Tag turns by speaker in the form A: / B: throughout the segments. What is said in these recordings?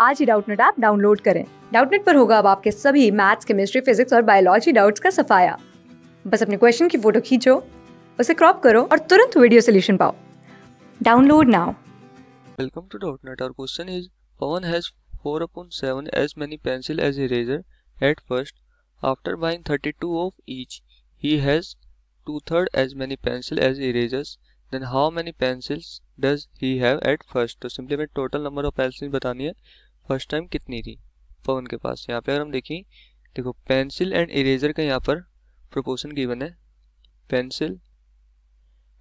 A: आज ही Doubtnut app download करें डाउटनेट पर होगा अब आपके सभी मैथ्स केमिस्ट्री फिजिक्स और बायोलॉजी डाउट्स का सफाया बस अपने क्वेश्चन की फोटो खींचो उसे क्रॉप करो और तुरंत वीडियो सोल्यूशन पाओ download now
B: welcome to Doubtnut और question is Pawan has 4 upon 7 as many pencil as eraser at first after buying 32 of each he has two third as many pencil as erasers then how many pencils does he have at first तो simply हमें total number of pencil बतानी है first time कितनी थी पवन के पास यहाँ पे अगर हम देखें देखो पेंसिल एंड इरेजर का यहाँ पर प्रोपोर्शन गिवन है पेंसिल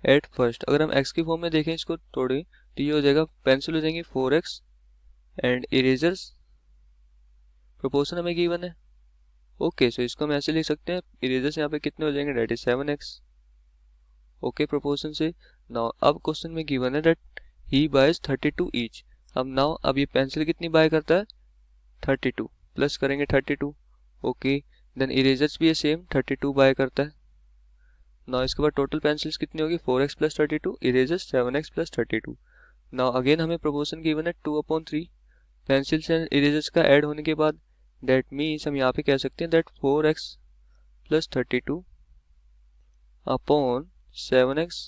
B: एट फर्स्ट अगर हम एक्स की फॉर्म में देखें इसको थोड़ी तो ये हो जाएगा पेंसिल हो जाएंगे four x and erasers proportion हमें गिवन है ओके okay, सो so इसको हम ऐसे लिख सकते हैं इरेजर्स यहाँ पे कितने हो जाएंगे that is seven x okay proportion से नाउ अब क्वेश्चन में गिवन है that he buys thirty two each अब नाउ अब ये पेंसिल कितनी बाय करता है थर्टी टू प्लस करेंगे thirty two okay then erasers भी ये सेम थर्टी टू बाय करता है नाउ इसके बाद टोटल पेंसिल्स कितनी होगी four x plus thirty two erasers seven x plus thirty two now again हमें प्रोपोर्शन गिवन है two upon three pencils and erasers का ऐड होने के बाद डेट मीन्स हम यहाँ पे कह सकते हैं that four x plus thirty two upon seven x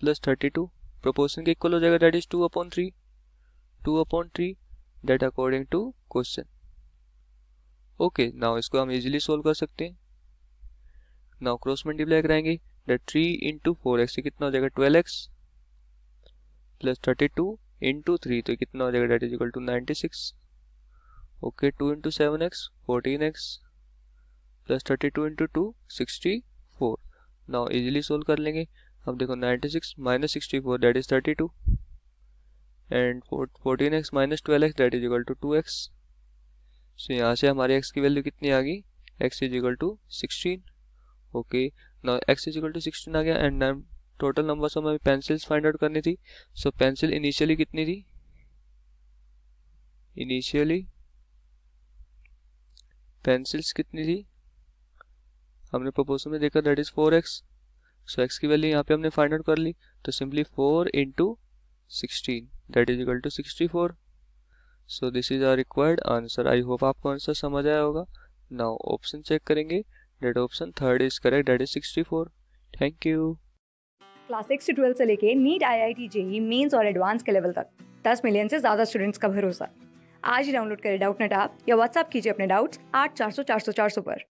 B: plus thirty two proportion के इक्वल हो जाएगा that is two upon three two upon three that according to question okay now इसको हम इजीली सॉल्व कर सकते हैं नाउ क्रॉस मल्टीप्लाई कराएंगे that three into four x कितना हो जाएगा twelve x plus thirty two into three तो कितना हो जाएगा that is equal to ninety six okay two into seven x fourteen x plus thirty two into two sixty four now easily solve कर लेंगे अब देखो ninety six minus sixty four that is thirty two and fourteen x minus twelve x that is equal to two x so यहाँ से हमारे x की value कितनी आ गई x is equal to sixteen okay ना x is equal to sixteen आ गया एंड टोटल नंबर्स हमें पेंसिल्स फाइंड आउट करनी थी सो so, पेंसिल इनिशियली कितनी थी इनिशियली पेंसिल्स कितनी थी हमने प्रपोजल में देखा that is four x so x की वैल्यू यहाँ पे हमने फाइंड आउट कर ली तो simply four into sixteen that is equal to 64 so this is our required answer i hope आपको आंसर समझ आया होगा now option check करेंगे that option third is correct that is 64 thank you
A: class six से twelfth से लेके NEET I I T JEE mains और advance के लेवल तक दस मिलियन से ज़्यादा स्टूडेंट्स का भरोसा आज ही डाउनलोड करें डाउट नेट आप या व्हाट्सअप कीजिए अपने डाउट्स आठ चार सौ चार सौ चार सौ पर